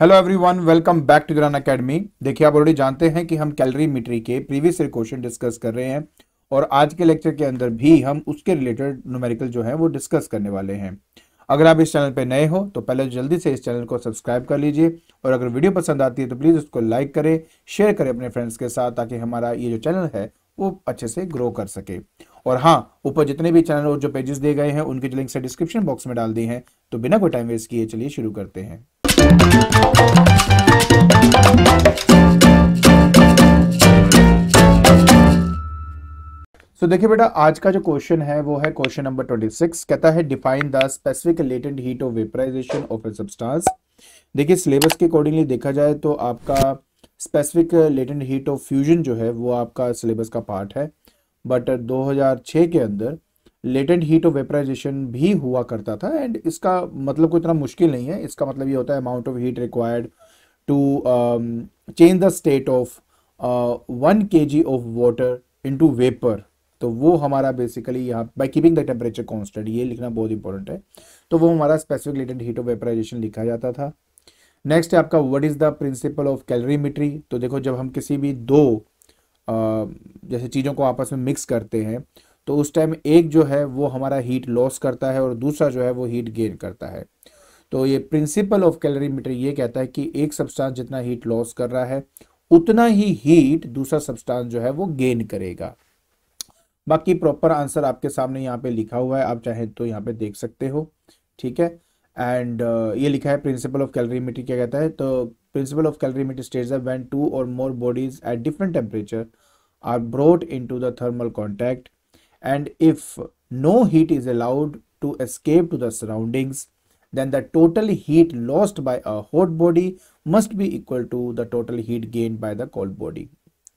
Hello everyone welcome back to Gran academy देखिए आप already जानते हैं कि हम कैलरी मीट्री के प्रीवियस ईयर क्वेश्चन डिस्कस कर रहे हैं और आज के लेक्चर के अंदर भी हम उसके रिलेटेड न्यूमेरिकल जो है वो डिस्कस करने वाले हैं अगर आप इस चैनल पर नए हो तो पहले जल्दी से इस चैनल को सब्सक्राइब कर लीजिए और अगर वीडियो पसंद आती है तो प्लीज़ उसको लाइक करें शेयर करें अपने फ्रेंड्स के साथ ताकि हमारा ये जो चैनल है वो अच्छे से ग्रो कर सके और हाँ ऊपर जितने भी चैनल और जो पेजेस दिए गए हैं उनकी लिंक से डिस्क्रिप्शन बॉक्स में डाल दी हैं तो बिना कोई टाइम वेस्ट किए चलिए शुरू करते हैं सो so, देखिए बेटा आज का जो क्वेश्चन है वो है क्वेश्चन नंबर 26 कहता है define the specific latent heat of vaporisation of a substance देखिए सिलेबस के अकॉर्डिंगली देखा जाए तो आपका specific latent heat of fusion जो है वो आपका सिलेबस का पार्ट है बट 2006 के अंदर लेटेंट हीट ऑफ वेपराइजेशन भी हुआ करता था एंड इसका मतलब कोई इतना मुश्किल नहीं है इसका मतलब ये होता है amount of heat required to change the state of one K G of water to vapour तो वो हमारा बेसिकली यहाँ by keeping the temperature constant ये लिखना बहुत इंपॉर्टेंट है तो वो हमारा specific latent heat of vaporisation लिखा जाता था नेक्स्ट है आपका what is the principle of calorimetry तो देखो जब हम किसी भी दो uh, जैसे चीज़ों को आपस में मिक्स करते हैं तो उस टाइम एक जो है वो हमारा हीट लॉस करता है और दूसरा जो है वो हीट गेन करता है तो ये प्रिंसिपल ऑफ कैलोरीमीटर ये कहता है कि एक सब्सटेंस जितना हीट लॉस कर रहा है उतना ही हीट दूसरा सब्सटेंस जो है वो गेन करेगा बाकी प्रॉपर आंसर आपके सामने यहाँ पे लिखा हुआ है आप चाहें तो यहाँ पे देख सकते हो ठीक है एंड uh, ये लिखा है प्रिंसिपल ऑफ कैलोरीमीटर क्या कहता है तो principle of calorimeter states that when two or more bodies at different temperature are brought into the thermal contact and if no heat is allowed to escape to the surroundings then the total heat lost by a hot body must be equal to the total heat gained by the cold body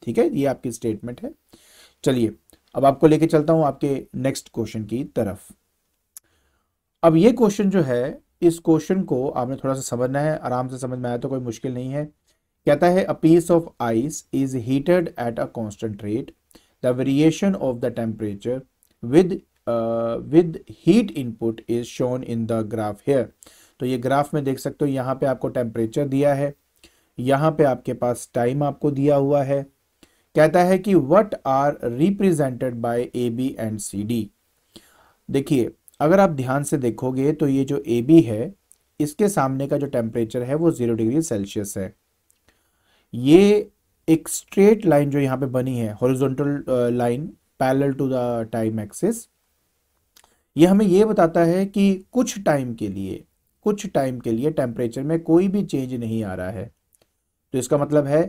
ठीक है ये आपकी statement है चलिए अब आपको लेके चलता हूं आपके नेक्स्ट क्वेश्चन की तरफ अब ये क्वेश्चन जो है इस क्वेश्चन को आपने थोड़ा सा समझना है आराम से समझ में आया तो कोई मुश्किल नहीं है कहता है a piece of ice is heated at a constant rate the variation of the temperature with uh, with heat input is shown in the graph here तो ये ग्राफ में देख सकते हो यहाँ पे आपको टेम्परेचर दिया है यहाँ पे आपके पास टाइम आपको दिया हुआ है कहता है कि what are represented by A B and C D देखिए अगर आप ध्यान से देखोगे तो ये जो ए बी है इसके सामने का जो टेम्परेचर है वो ज़ीरो डिग्री सेल्सियस है ये एक स्ट्रेट लाइन जो यहां पे बनी है horizontal line parallel to the time axis ये हमें ये बताता है कि कुछ टाइम के लिए कुछ टाइम के लिए टेम्परेचर में कोई भी चेंज नहीं आ रहा है तो इसका मतलब है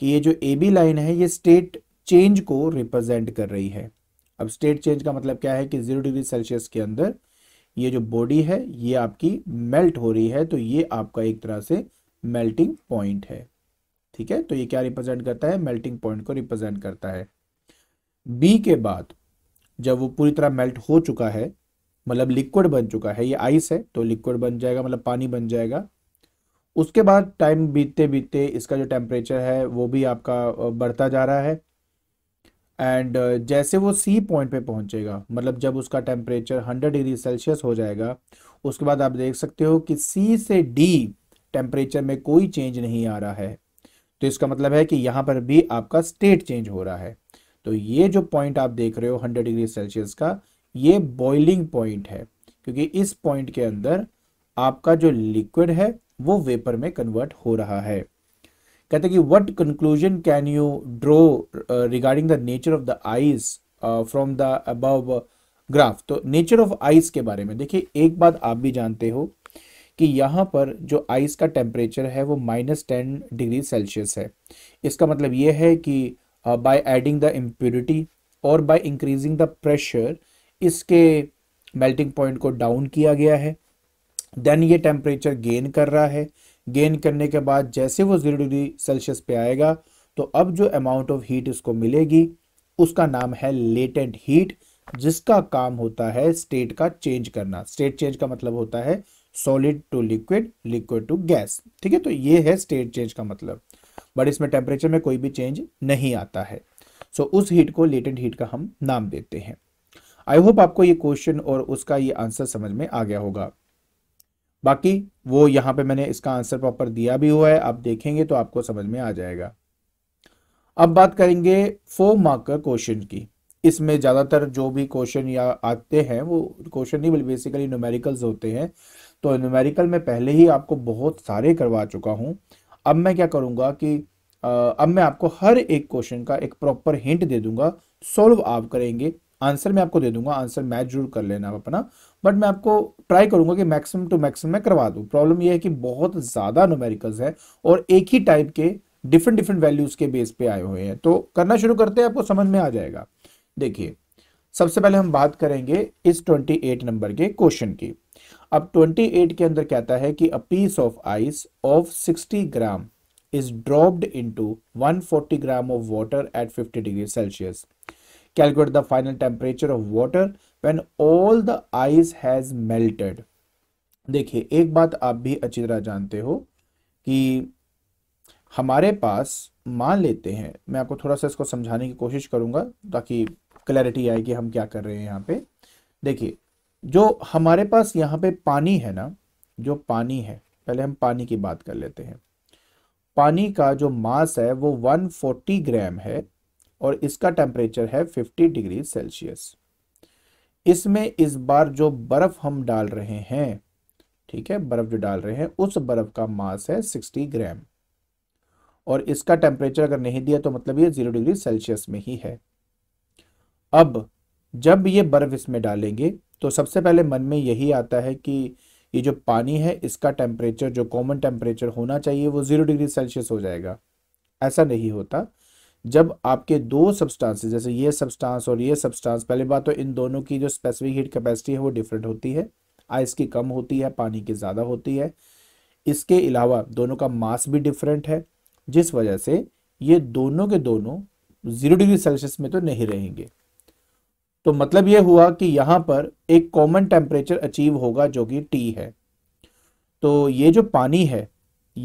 कि ये जो ए बी लाइन है ये स्टेट चेंज को रिप्रेजेंट कर रही है अब स्टेट चेंज का मतलब क्या है कि जीरो डिग्री सेल्सियस के अंदर ये जो बॉडी है ये आपकी मेल्ट हो रही है तो ये आपका एक तरह से मेल्टिंग पॉइंट है ठीक है तो ये क्या रिप्रेजेंट करता है मेल्टिंग पॉइंट को रिप्रेजेंट करता है बी के बाद जब वो पूरी तरह मेल्ट हो चुका है मतलब लिक्विड बन चुका है ये आइस है तो लिक्विड बन जाएगा मतलब पानी बन जाएगा उसके बाद टाइम बीतते बीतते इसका जो टेम्परेचर है वो भी आपका बढ़ता जा रहा है एंड जैसे वो सी पॉइंट पे पहुंचेगा मतलब जब उसका टेम्परेचर 100 डिग्री सेल्सियस हो जाएगा उसके बाद आप देख सकते हो कि सी से डी टेम्परेचर में कोई चेंज नहीं आ रहा है तो इसका मतलब है कि यहां पर भी आपका स्टेट चेंज हो रहा है तो ये जो पॉइंट आप देख रहे हो 100 डिग्री सेल्सियस का ये बॉइलिंग पॉइंट है क्योंकि इस पॉइंट के अंदर आपका जो लिक्विड है वो वेपर में कन्वर्ट हो रहा है कहते हैं कि what conclusion can you draw regarding the nature of the ice from the above graph तो नेचर ऑफ आइस के बारे में देखिए एक बात आप भी जानते हो कि यहाँ पर जो आइस का टेम्परेचर है वो माइनस टेन डिग्री सेल्सियस है इसका मतलब ये है कि बाय एडिंग द इम्प्योरिटी और बाय इंक्रीजिंग द प्रेशर इसके मेल्टिंग पॉइंट को डाउन किया गया है देन ये टेम्परेचर गेन कर रहा है गेन करने के बाद जैसे वो ज़ीरो डिग्री सेल्सियस पे आएगा तो अब जो अमाउंट ऑफ हीट इसको मिलेगी उसका नाम है लेटेंट हीट जिसका काम होता है स्टेट का चेंज करना स्टेट चेंज का मतलब होता है solid to liquid liquid to gas ठीक है तो ये है स्टेट चेंज का मतलब बट इसमें टेम्परेचर में कोई भी चेंज नहीं आता है सो so, उस हीट को लेटेंट हीट का हम नाम देते हैं आई होप आपको ये क्वेश्चन और उसका ये आंसर समझ में आ गया होगा बाकी वो यहां पे मैंने इसका आंसर प्रॉपर दिया भी हुआ है आप देखेंगे तो आपको समझ में आ जाएगा अब बात करेंगे फोर मार्क क्वेश्चन की इसमें ज़्यादातर जो भी क्वेश्चन या आते हैं वो क्वेश्चन नहीं बल्कि बेसिकली न्यूमेरिकल्स होते हैं तो न्यूमेरिकल में पहले ही आपको बहुत सारे करवा चुका हूँ अब मैं क्या करूँगा कि अब मैं आपको हर एक क्वेश्चन का एक प्रॉपर हिंट दे दूंगा सोल्व आप करेंगे आंसर मैं आपको दे दूंगा आंसर मैच जरूर कर लेना आप अपना बट मैं आपको ट्राई करूंगा कि मैक्सिमम टू मैक्सिमम मैं करवा दूं प्रॉब्लम यह है कि बहुत ज़्यादा नोमेरिकल्स है और एक ही टाइप के डिफरेंट डिफरेंट वैल्यूज़ के बेस पे आए हुए हैं तो करना शुरू करते हैं आपको समझ में आ जाएगा देखिए सबसे पहले हम बात करेंगे इस 28 नंबर के क्वेश्चन की अब 28 के अंदर कहता है कि a piece of ice of 60 gram is dropped into 140 gram of water at 50 degree Celsius calculate the final temperature of water when all the ice has melted देखिए एक बात आप भी अच्छी तरह जानते हो कि हमारे पास मान लेते हैं मैं आपको थोड़ा सा इसको समझाने की कोशिश करूंगा ताकि क्लैरिटी आए कि हम क्या कर रहे हैं यहाँ पे देखिए जो हमारे पास यहाँ पे पानी है ना जो पानी है पहले हम पानी की बात कर लेते हैं पानी का जो मास है वो 140 ग्राम है और इसका टेम्परेचर है 50 डिग्री सेल्सियस इसमें इस बार जो बर्फ हम डाल रहे हैं ठीक है बर्फ जो डाल रहे हैं उस बर्फ का मास है 60 ग्राम और इसका टेम्परेचर अगर नहीं दिया तो मतलब ये जीरो डिग्री सेल्सियस में ही है अब जब ये बर्फ इसमें डालेंगे तो सबसे पहले मन में यही आता है कि ये जो पानी है इसका टेम्परेचर जो कॉमन टेम्परेचर होना चाहिए वो ज़ीरो डिग्री सेल्सियस हो जाएगा ऐसा नहीं होता जब आपके दो सब्सटेंसेस जैसे ये सब्सटेंस और ये सब्सटेंस पहले बात तो इन दोनों की जो स्पेसिफिक हीट कैपेसिटी है वो डिफरेंट होती है आइस की कम होती है पानी की ज़्यादा होती है इसके अलावा दोनों का मास भी डिफरेंट है जिस वजह से ये दोनों के दोनों ज़ीरो डिग्री सेल्सियस में तो नहीं रहेंगे तो मतलब यह हुआ कि यहां पर एक कॉमन टेम्परेचर अचीव होगा जो कि टी है तो ये जो पानी है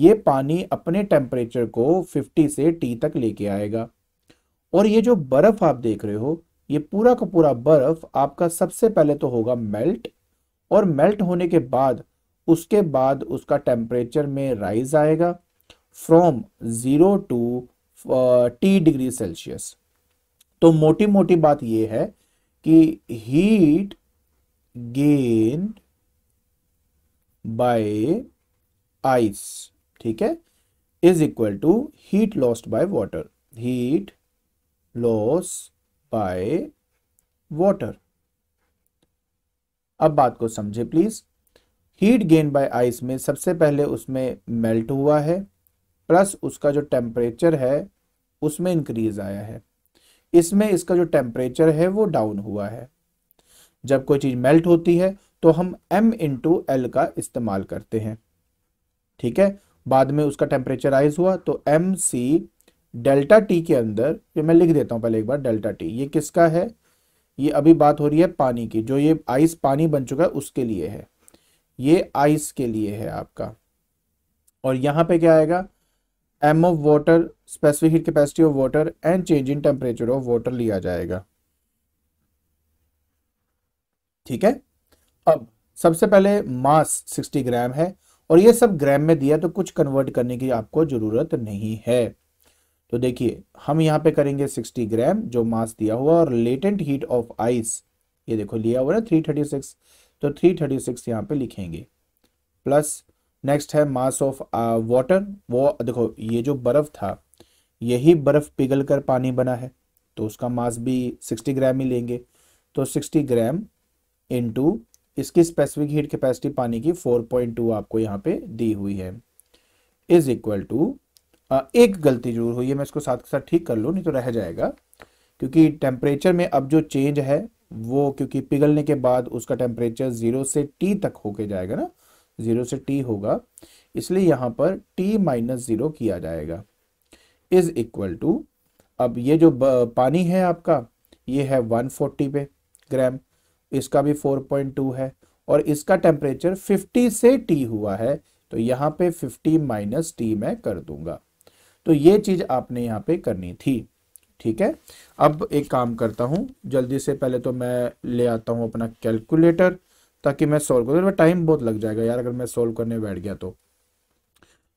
ये पानी अपने टेम्परेचर को 50 से टी तक लेके आएगा और ये जो बर्फ़ आप देख रहे हो ये पूरा का पूरा बर्फ़ आपका सबसे पहले तो होगा मेल्ट और मेल्ट होने के बाद उसके बाद उसका टेम्परेचर में राइज आएगा from zero to T degree Celsius तो मोटी मोटी बात यह है कि हीट गेन बाय आइस ठीक है is equal to heat lost by water heat loss by water अब बात को समझे please heat gain by ice में सबसे पहले उसमें मेल्ट हुआ है प्लस उसका जो टेम्परेचर है उसमें इंक्रीज आया है इसमें इसका जो टेम्परेचर है वो डाउन हुआ है जब कोई चीज़ मेल्ट होती है तो हम m इंटू एल का इस्तेमाल करते हैं ठीक है बाद में उसका टेम्परेचर राइज हुआ तो एम सी डेल्टा टी के अंदर ये मैं लिख देता हूं पहले एक बार डेल्टा टी ये किसका है ये अभी बात हो रही है पानी की जो ये आइस पानी बन चुका है उसके लिए है ये आइस के लिए है आपका और यहां पे क्या आएगा M of water specific heat capacity of water and change in temperature of water लिया जाएगा ठीक है अब सबसे पहले मास 60 ग्राम है और ये सब ग्राम में दिया तो कुछ कन्वर्ट करने की आपको ज़रूरत नहीं है तो देखिए हम यहां पे करेंगे 60 ग्राम जो मास दिया हुआ और लेटेंट हीट ऑफ आइस ये देखो लिया हुआ है 336 तो 336 थर्टी यहां पे लिखेंगे प्लस नेक्स्ट है मास ऑफ वाटर वो देखो ये जो बर्फ था यही बर्फ पिघल कर पानी बना है तो उसका मास भी 60 ग्राम ही लेंगे तो 60 ग्राम इनटू इसकी स्पेसिफिक हीट कैपेसिटी पानी की 4.2 आपको यहाँ पे दी हुई है इज इक्वल टू एक गलती जरूर हुई है मैं इसको साथ के साथ ठीक कर लूँ नहीं तो रह जाएगा क्योंकि टेम्परेचर में अब जो चेंज है वो क्योंकि पिघलने के बाद उसका टेम्परेचर जीरो से टी तक होके जाएगा ना ज़ीरो से टी होगा इसलिए यहां पर टी माइनस ज़ीरो किया जाएगा इज इक्वल टू अब ये जो पानी है आपका ये है 140 पे ग्राम इसका भी 4.2 है और इसका टेम्परेचर 50 से टी हुआ है तो यहाँ पे 50 माइनस टी मैं कर दूंगा तो ये चीज़ आपने यहाँ पे करनी थी ठीक है अब एक काम करता हूँ जल्दी से पहले तो मैं ले आता हूँ अपना कैलकुलेटर ताकि मैं सोल्व करूँ तो टाइम बहुत लग जाएगा यार अगर मैं सोल्व करने बैठ गया तो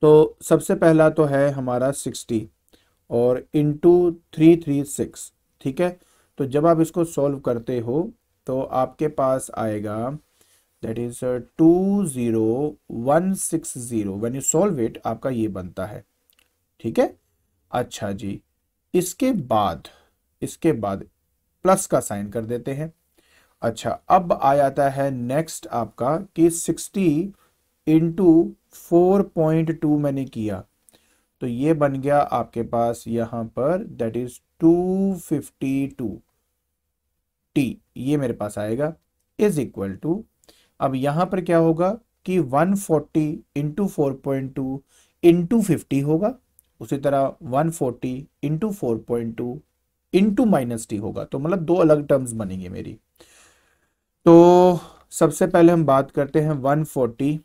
तो सबसे पहला तो है हमारा सिक्सटी और इंटू थ्री थ्री सिक्स ठीक है तो जब आप इसको सॉल्व करते हो तो आपके पास आएगा that is two zero one six zero one you solve it आपका ये बनता है ठीक है अच्छा जी इसके बाद इसके बाद प्लस का साइन कर देते हैं अच्छा अब आ जाता है नेक्स्ट आपका कि 60 इंटू फोर मैंने किया तो ये बन गया आपके पास यहां पर that is 252 fifty two T ये मेरे पास आएगा इज इक्वल टू अब यहां पर क्या होगा कि 140 फोर्टी इंटू फोर पॉइंट होगा उसी तरह 140 forty into four into minus T होगा तो मतलब दो अलग टर्म्स बनेंगे मेरी तो सबसे पहले हम बात करते हैं 140 forty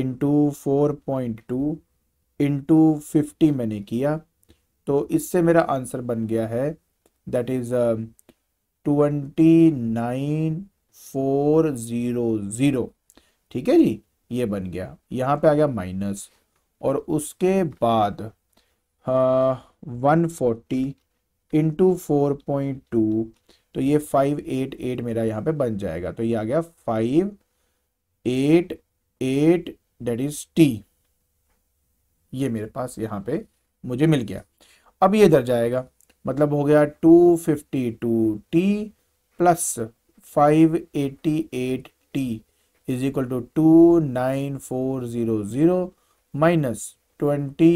into four point two into fifty मैंने किया तो इससे मेरा आंसर बन गया है that is twenty nine four zero zero ठीक है जी ये बन गया यहाँ पे आ गया माइनस और उसके बाद uh, one forty into four point two तो ये फाइव एट एट मेरा यहाँ पे बन जाएगा तो ये आ गया five eight eight that is T ये मेरे पास यहाँ पे मुझे मिल गया अब ये इधर जाएगा मतलब हो गया two fifty two T plus five eighty eight T is equal to two nine four zero zero minus twenty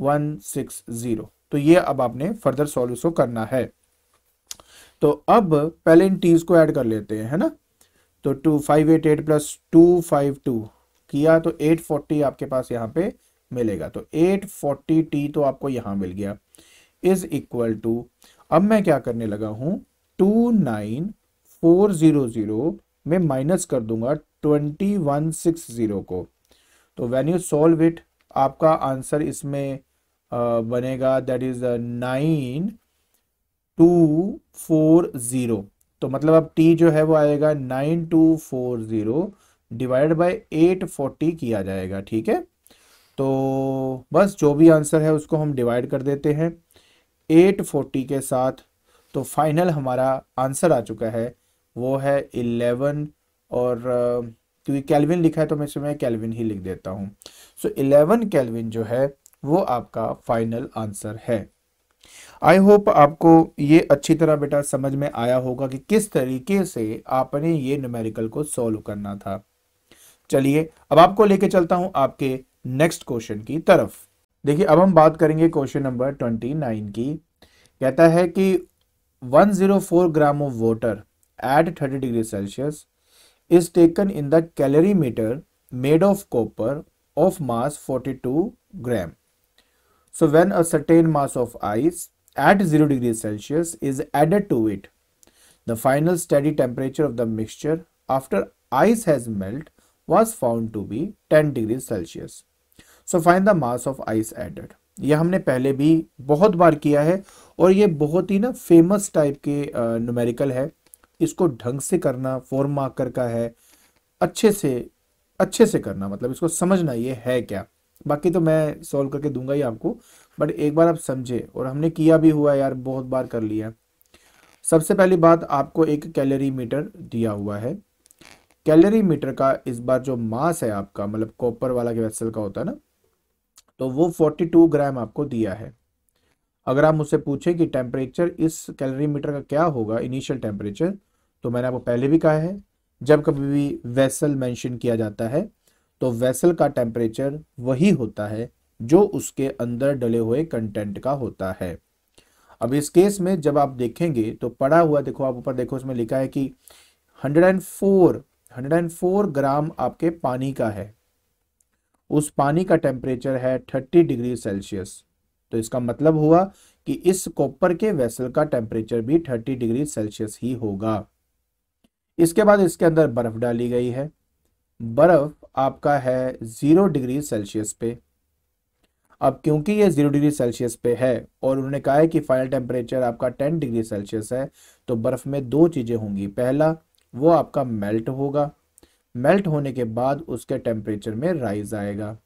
one six zero तो ये अब आपने फर्दर सॉल्व इसको करना है तो अब पहले इन टीज को ऐड कर लेते हैं है ना तो two five eight eight plus two five two किया तो एट फोर्टी आपके पास यहाँ पे मिलेगा तो एट फोर्टी टी तो आपको यहाँ मिल गया इज इक्वल टू अब मैं क्या करने लगा हूँ two nine four zero zero में माइनस कर दूंगा ट्वेंटी वन सिक्स जीरो को तो वेन यू सोल्व इट आपका आंसर इसमें बनेगा that is nine two four zero तो मतलब अब टी जो है वो आएगा nine two four zero divide by eight forty किया जाएगा ठीक है तो बस जो भी आंसर है उसको हम डिवाइड कर देते हैं एट फोर्टी के साथ तो फाइनल हमारा आंसर आ चुका है वो है इलेवन और क्योंकि कैलविन लिखा है तो मैं इसमें कैलविन ही लिख देता हूँ सो इलेवन कैलविन जो है वो आपका फाइनल आंसर है आई होप आपको ये अच्छी तरह बेटा समझ में आया होगा कि किस तरीके से आपने ये न्यूमेरिकल को सॉल्व करना था चलिए अब आपको लेके चलता हूं आपके नेक्स्ट क्वेश्चन की तरफ देखिए अब हम बात करेंगे क्वेश्चन नंबर ट्वेंटी नाइन की कहता है कि 104 gram of water at 30 degree Celsius is taken in the calorimeter made of copper of mass 42 gram So when a certain mass of ice at 0 degrees Celsius is added to it, the final steady temperature of the mixture after ice has melted was found to be 10 degrees Celsius. So find the mass of ice added. ये हमने पहले भी बहुत बार किया है और ये बहुत ही ना फेमस टाइप के नुमेरिकल है इसको ढंग से करना फॉर्म मार्कर का है अच्छे से अच्छे से करना मतलब इसको समझना ये है क्या बाकी तो मैं सॉल्व करके दूंगा ही आपको बट एक बार आप समझे और हमने किया भी हुआ यार बहुत बार कर लिया है सबसे पहली बात आपको एक कैलोरी मीटर दिया हुआ है कैलोरी मीटर का इस बार जो मास है आपका मतलब कॉपर वाला के वेसल का होता है ना तो वो 42 ग्राम आपको दिया है अगर आप मुझसे पूछें कि टेम्परेचर इस कैलोरी मीटर का क्या होगा इनिशियल टेम्परेचर तो मैंने आपको पहले भी कहा है जब कभी भी वेसल मैंशन किया जाता है तो वेसल का टेम्परेचर वही होता है जो उसके अंदर डले हुए कंटेंट का होता है अब इस केस में जब आप देखेंगे तो पड़ा हुआ देखो आप ऊपर देखो उसमें लिखा है कि 104 104 ग्राम आपके पानी का है उस पानी का टेम्परेचर है 30 डिग्री सेल्सियस तो इसका मतलब हुआ कि इस कॉपर के वेसल का टेम्परेचर भी 30 डिग्री सेल्सियस ही होगा इसके बाद इसके अंदर बर्फ डाली गई है बर्फ़ आपका है ज़ीरो डिग्री सेल्सियस पे अब क्योंकि ये ज़ीरो डिग्री सेल्सियस पे है और उन्होंने कहा है कि फाइनल टेम्परेचर आपका टेन डिग्री सेल्सियस है तो बर्फ़ में दो चीज़ें होंगी पहला वो आपका मेल्ट होगा मेल्ट होने के बाद उसके टेम्परेचर में राइज आएगा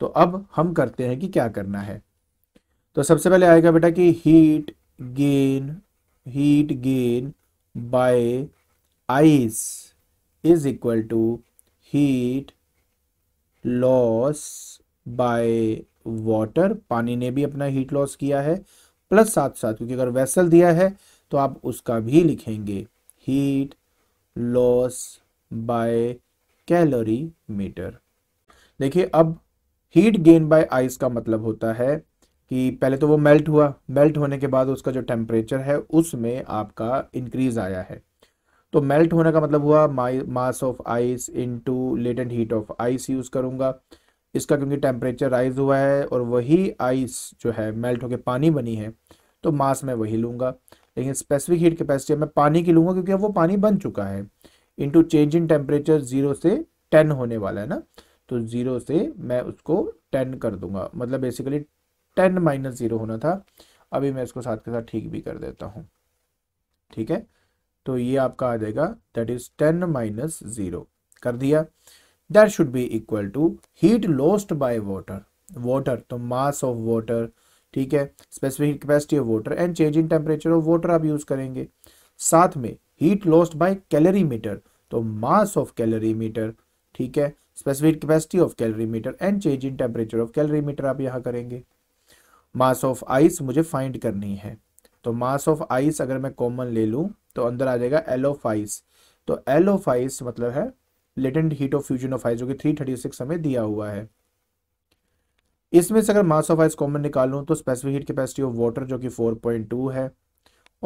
तो अब हम करते हैं कि क्या करना है तो सबसे पहले आएगा बेटा कि heat gain heat gain by ice is equal to heat loss by water पानी ने भी अपना हीट लॉस किया है प्लस साथ साथ क्योंकि अगर वेसल दिया है तो आप उसका भी लिखेंगे heat loss by calorimeter देखिए अब हीट गेन बाय आइस का मतलब होता है कि पहले तो वो मेल्ट हुआ मेल्ट होने के बाद उसका जो टेम्परेचर है उसमें आपका इंक्रीज आया है तो मेल्ट होने का मतलब हुआ mass of ice into latent heat of ice use करूंगा इसका क्योंकि टेम्परेचर राइज हुआ है और वही आइस जो है मेल्ट होकर पानी बनी है तो मास मैं वही लूंगा लेकिन स्पेसिफिक हीट कैपेसिटी मैं पानी की लूंगा क्योंकि अब वो पानी बन चुका है into change in temperature zero से टेन होने वाला है ना तो ज़ीरो से मैं उसको टेन कर दूंगा मतलब बेसिकली टेन माइनस ज़ीरो होना था अभी मैं इसको साथ के साथ ठीक भी कर देता हूँ ठीक है तो ये आपका आ जाएगा that is ten minus zero कर दिया that should be equal to heat lost by water water तो मास ऑफ वाटर ठीक है specific capacity of water and change in temperature of water आप यूज करेंगे साथ में हीट लॉस्ट बाय मीटर तो मास ऑफ मीटर ठीक है specific capacity of meter and change in temperature of meter आप यहाँ करेंगे मास ऑफ आइस मुझे फाइंड करनी है तो मास ऑफ आइस अगर मैं कॉमन ले लूँ तो अंदर आ जाएगा एलोफाइस तो एलोफाइस मतलब है latent heat of fusion of ice जो कि थ्री थर्टी सिक्स हमें दिया हुआ है इसमें से अगर मास ऑफ आइस कॉमन निकालूं तो specific heat capacity of water जो कि फोर पॉइंट टू है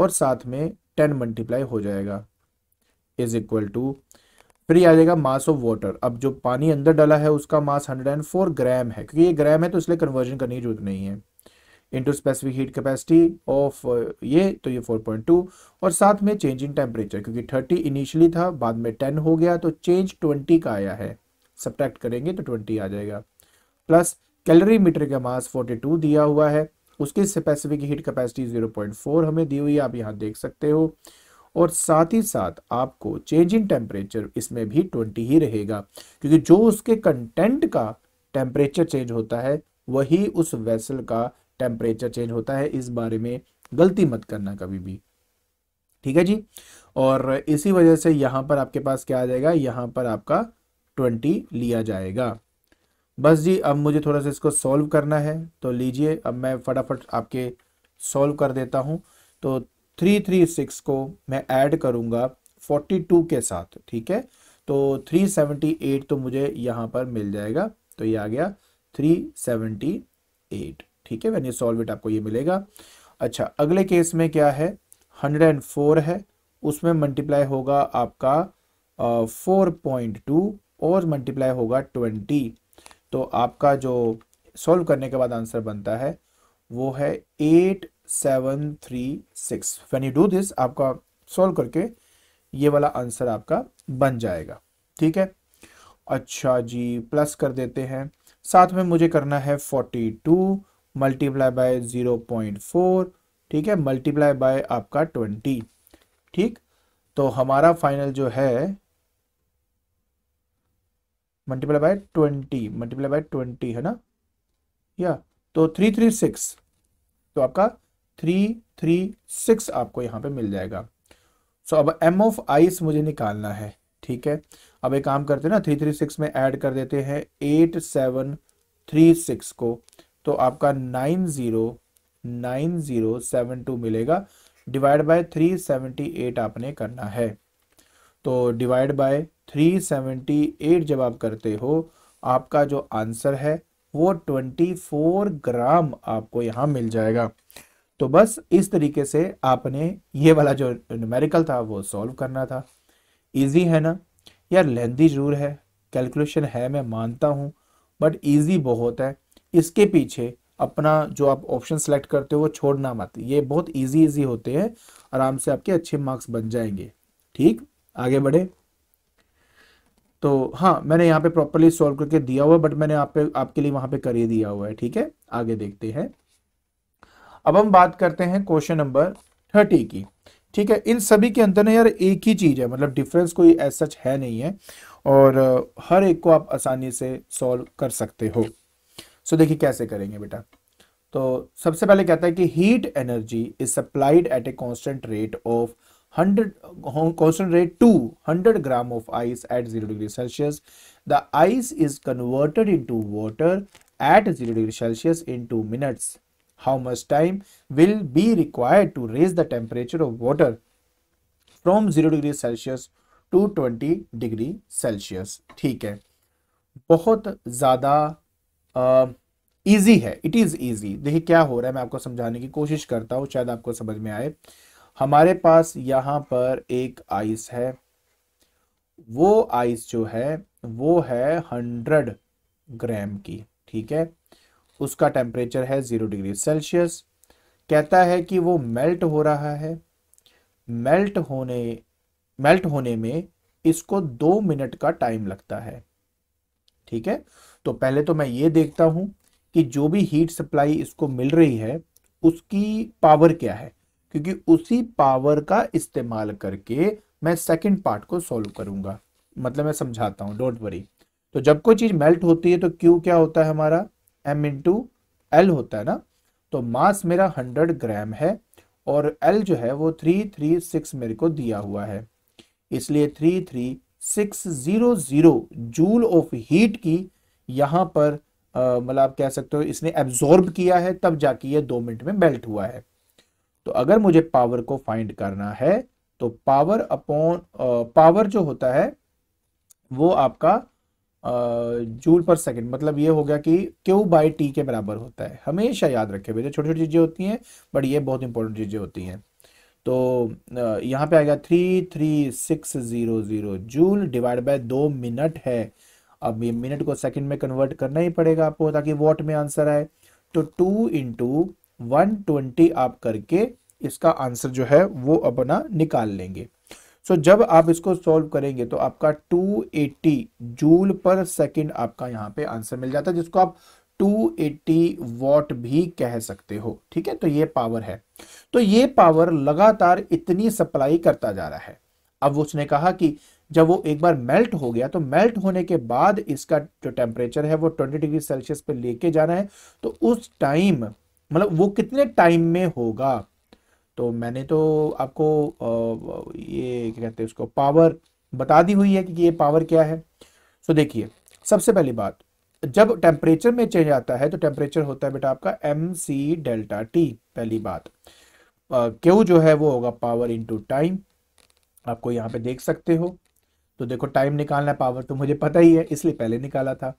और साथ में टेन मल्टीप्लाई हो जाएगा इज इक्वल टू फिर आ जाएगा मास ऑफ वाटर अब जो पानी अंदर डाला है उसका मास 104 ग्राम है क्योंकि ये ग्राम है तो इसलिए कन्वर्जन करने की जरूरत नहीं है into specific heat capacity of ये तो ये 4.2 और साथ में चेंज इन टेम्परेचर क्योंकि 30 इनिशियली था बाद में 10 हो गया तो चेंज 20 का आया है सब्ट्रैक्ट करेंगे तो 20 आ जाएगा प्लस कैलोरी मीटर का मास 42 दिया हुआ है उसकी स्पेसिफिक हीट कैपेसिटी 0.4 हमें दी हुई है आप यहाँ देख सकते हो और साथ ही साथ आपको चेंज इन टेम्परेचर इसमें भी ट्वेंटी ही रहेगा क्योंकि जो उसके कंटेंट का टेम्परेचर चेंज होता है वही उस वेसल का टेम्परेचर चेंज होता है इस बारे में गलती मत करना कभी भी ठीक है जी और इसी वजह से यहां पर आपके पास क्या आ जाएगा यहां पर आपका ट्वेंटी लिया जाएगा बस जी अब मुझे थोड़ा सा इसको सॉल्व करना है तो लीजिए अब मैं फटाफट आपके सॉल्व कर देता हूं तो थ्री थ्री सिक्स को मैं ऐड करूंगा फोर्टी टू के साथ ठीक है तो थ्री सेवेंटी एट तो मुझे यहाँ पर मिल जाएगा तो ये आ गया थ्री सेवेंटी एट ठीक है वैन यू सॉल्व इट आपको ये मिलेगा अच्छा अगले केस में क्या है हंड्रेड है उसमें मल्टीप्लाई होगा आपका फोर पॉइंट टू और मल्टीप्लाई होगा ट्वेंटी तो आपका जो सॉल्व करने के बाद आंसर बनता है वो है eight seven three six when you do this आपका सॉल्व करके ये वाला आंसर आपका बन जाएगा ठीक है अच्छा जी प्लस कर देते हैं साथ में मुझे करना है forty two multiply by zero point four ठीक है मल्टीप्लाई बाय आपका ट्वेंटी ठीक तो हमारा फाइनल जो है multiply by twenty multiply by twenty है ना या तो थ्री थ्री सिक्स तो आपका थ्री थ्री सिक्स आपको यहां पे मिल जाएगा सो so, अब एम ऑफ आइस मुझे निकालना है ठीक है अब एक काम करते हैं ना थ्री थ्री सिक्स में ऐड कर देते हैं एट सेवन थ्री सिक्स को तो आपका nine zero nine zero seven two मिलेगा divide by three seventy eight आपने करना है तो divide by three seventy eight जब आप करते हो आपका जो आंसर है वो ट्वेंटी फोर ग्राम आपको यहाँ मिल जाएगा तो बस इस तरीके से आपने ये वाला जो न्यूमेरिकल था वो सॉल्व करना था इजी है ना यार लेंदी जरूर है कैलकुलेशन है मैं मानता हूँ बट इजी बहुत है इसके पीछे अपना जो आप ऑप्शन सेलेक्ट करते हो वो छोड़ना मत ये बहुत इजी इजी होते हैं आराम से आपके अच्छे मार्क्स बन जाएंगे ठीक आगे बढ़े तो हाँ मैंने यहाँ पे प्रॉपरली सॉल्व करके दिया हुआ बट मैंने आप पे आपके लिए वहां पे कर ही दिया हुआ है ठीक है आगे देखते हैं अब हम बात करते हैं क्वेश्चन नंबर थर्टी की ठीक है इन सभी के अंदर ना यार एक ही चीज़ है मतलब डिफरेंस कोई ऐसा है नहीं है और हर एक को आप आसानी से सॉल्व कर सकते हो सो so, देखिए कैसे करेंगे बेटा तो सबसे पहले कहता है कि heat energy is supplied at a constant rate of hundred constant rate to hundred gram of ice at zero degree Celsius the ice is converted into water at zero degree Celsius in two minutes how much time will be required to raise the temperature of water from zero degree Celsius to twenty degree Celsius ठीक है बहुत ज़्यादा easy है it is easy देखिए क्या हो रहा है मैं आपको समझाने की कोशिश करता हूँ शायद आपको समझ में आए हमारे पास यहाँ पर एक आइस है वो आइस जो है वो है हंड्रेड ग्राम की ठीक है उसका टेम्परेचर है ज़ीरो डिग्री सेल्सियस कहता है कि वो मेल्ट हो रहा है मेल्ट होने मेल्ट होने में इसको दो मिनट का टाइम लगता है ठीक है तो पहले तो मैं ये देखता हूँ कि जो भी हीट सप्लाई इसको मिल रही है उसकी पावर क्या है क्योंकि उसी पावर का इस्तेमाल करके मैं सेकंड पार्ट को सॉल्व करूंगा मतलब मैं समझाता हूँ डोंट वरी तो जब कोई चीज़ मेल्ट होती है तो क्यू क्या होता है हमारा एम इन एल होता है ना तो मास मेरा हंड्रेड ग्राम है और एल जो है वो थ्री थ्री सिक्स मेरे को दिया हुआ है इसलिए three three six zero zero joule of heat की यहाँ पर मतलब आप कह सकते हो इसने एब्जॉर्ब किया है तब जाके ये दो मिनट में मेल्ट हुआ है तो अगर मुझे पावर को फाइंड करना है तो पावर अपॉन पावर जो होता है वो आपका जूल पर सेकंड मतलब ये हो गया कि क्यू बाई टी के बराबर होता है हमेशा याद रखे बेटे छोटी छोटी चीज़ें होती हैं बट ये बहुत इंपॉर्टेंट चीज़ें होती हैं तो यहाँ पे आ गया three three six zero zero joule divide by दो मिनट है अब ये मिनट को सेकंड में कन्वर्ट करना ही पड़ेगा आपको ताकि वॉट में आंसर आए तो टू इंटू वन ट्वेंटी आप करके इसका आंसर जो है वो अपना निकाल लेंगे सो so, जब आप इसको सॉल्व करेंगे तो आपका 280 जूल पर सेकंड आपका यहाँ पे आंसर मिल जाता है जिसको आप 280 वॉट भी कह सकते हो ठीक है तो ये पावर है तो ये पावर लगातार इतनी सप्लाई करता जा रहा है अब उसने कहा कि जब वो एक बार मेल्ट हो गया तो मेल्ट होने के बाद इसका जो टेम्परेचर है वो ट्वेंटी डिग्री सेल्सियस पे लेके जाना है तो उस टाइम मतलब वो कितने टाइम में होगा तो मैंने तो आपको ये कहते हैं उसको पावर बता दी हुई है कि ये पावर क्या है सो देखिए सबसे पहली बात जब टेम्परेचर में चेंज आता है तो टेम्परेचर होता है बेटा आपका एम सी डेल्टा टी पहली बात क्यों जो है वो होगा पावर इंटू टाइम आपको यहाँ पे देख सकते हो तो देखो टाइम निकालना है पावर तो मुझे पता ही है इसलिए पहले निकाला था